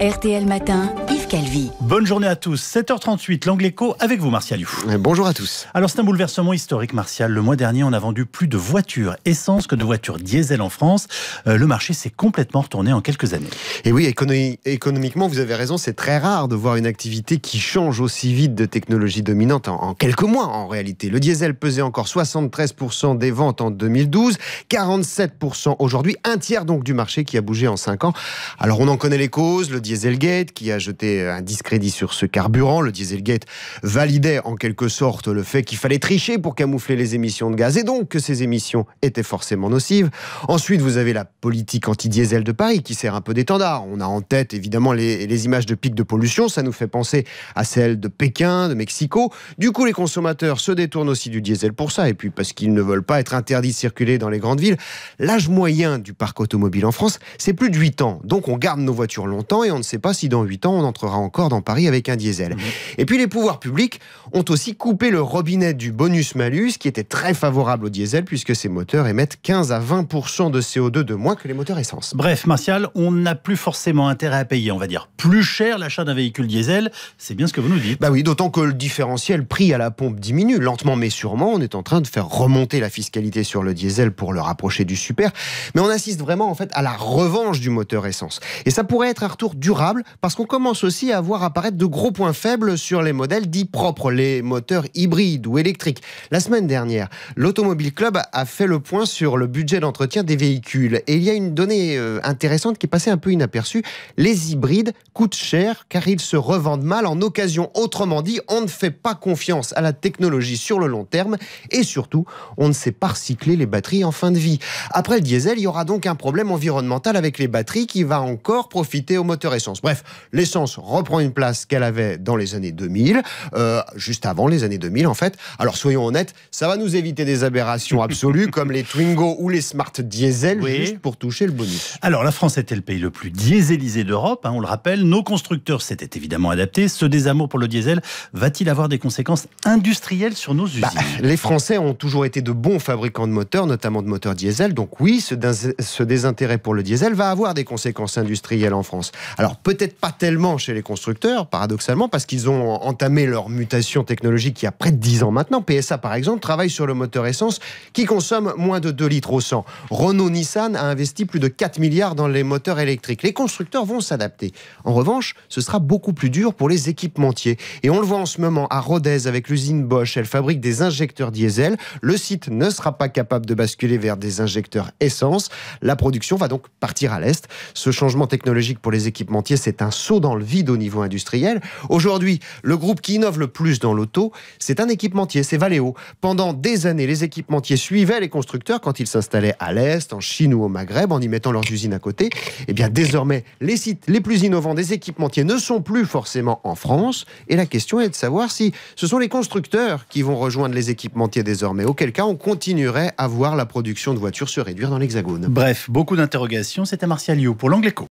RTL Matin. Calvi. Bonne journée à tous. 7h38, l'Anglais éco avec vous, Martial Youf. Euh, bonjour à tous. Alors, c'est un bouleversement historique, Martial. Le mois dernier, on a vendu plus de voitures essence que de voitures diesel en France. Euh, le marché s'est complètement retourné en quelques années. Et oui, économiquement, vous avez raison, c'est très rare de voir une activité qui change aussi vite de technologie dominante en, en quelques mois, en réalité. Le diesel pesait encore 73% des ventes en 2012, 47% aujourd'hui, un tiers donc du marché qui a bougé en 5 ans. Alors, on en connaît les causes, le dieselgate qui a jeté euh, un discrédit sur ce carburant. Le Dieselgate validait en quelque sorte le fait qu'il fallait tricher pour camoufler les émissions de gaz et donc que ces émissions étaient forcément nocives. Ensuite, vous avez la politique anti-diesel de Paris qui sert un peu d'étendard. On a en tête évidemment les, les images de pics de pollution. Ça nous fait penser à celles de Pékin, de Mexico. Du coup, les consommateurs se détournent aussi du diesel pour ça et puis parce qu'ils ne veulent pas être interdits de circuler dans les grandes villes. L'âge moyen du parc automobile en France, c'est plus de 8 ans. Donc on garde nos voitures longtemps et on ne sait pas si dans 8 ans on entrera encore dans Paris avec un diesel. Mhm. Et puis les pouvoirs publics ont aussi coupé le robinet du bonus-malus qui était très favorable au diesel puisque ces moteurs émettent 15 à 20 de CO2 de moins que les moteurs essence. Bref, Martial, on n'a plus forcément intérêt à payer, on va dire, plus cher l'achat d'un véhicule diesel. C'est bien ce que vous nous dites. Bah oui, d'autant que le différentiel prix à la pompe diminue lentement mais sûrement. On est en train de faire remonter la fiscalité sur le diesel pour le rapprocher du super. Mais on assiste vraiment en fait à la revanche du moteur essence. Et ça pourrait être un retour durable parce qu'on commence aussi à voir apparaître de gros points faibles sur les modèles dits propres, les moteurs hybrides ou électriques. La semaine dernière, l'Automobile Club a fait le point sur le budget d'entretien des véhicules. Et il y a une donnée euh, intéressante qui est passée un peu inaperçue. Les hybrides coûtent cher car ils se revendent mal en occasion. Autrement dit, on ne fait pas confiance à la technologie sur le long terme et surtout, on ne sait pas recycler les batteries en fin de vie. Après le diesel, il y aura donc un problème environnemental avec les batteries qui va encore profiter aux moteurs essence. Bref, l'essence reprend une place qu'elle avait dans les années 2000, euh, juste avant les années 2000 en fait. Alors soyons honnêtes, ça va nous éviter des aberrations absolues comme les Twingo ou les Smart Diesel juste pour toucher le bonus. Alors la France était le pays le plus dieselisé d'Europe, hein, on le rappelle. Nos constructeurs s'étaient évidemment adaptés. Ce désamour pour le diesel va-t-il avoir des conséquences industrielles sur nos bah, usines Les Français ont toujours été de bons fabricants de moteurs, notamment de moteurs diesel. Donc oui, ce, ce désintérêt pour le diesel va avoir des conséquences industrielles en France. Alors peut-être pas tellement chez les constructeurs, paradoxalement, parce qu'ils ont entamé leur mutation technologique il y a près de 10 ans maintenant. PSA, par exemple, travaille sur le moteur essence qui consomme moins de 2 litres au 100. Renault-Nissan a investi plus de 4 milliards dans les moteurs électriques. Les constructeurs vont s'adapter. En revanche, ce sera beaucoup plus dur pour les équipementiers. Et on le voit en ce moment à Rodez avec l'usine Bosch. Elle fabrique des injecteurs diesel. Le site ne sera pas capable de basculer vers des injecteurs essence. La production va donc partir à l'Est. Ce changement technologique pour les équipementiers, c'est un saut dans le vide au niveau industriel. Aujourd'hui, le groupe qui innove le plus dans l'auto, c'est un équipementier, c'est Valeo. Pendant des années, les équipementiers suivaient les constructeurs quand ils s'installaient à l'Est, en Chine ou au Maghreb, en y mettant leurs usines à côté. Eh bien, désormais, les sites les plus innovants des équipementiers ne sont plus forcément en France. Et la question est de savoir si ce sont les constructeurs qui vont rejoindre les équipementiers désormais, auquel cas on continuerait à voir la production de voitures se réduire dans l'Hexagone. Bref, beaucoup d'interrogations. C'était Martial Liu pour l'Angleco.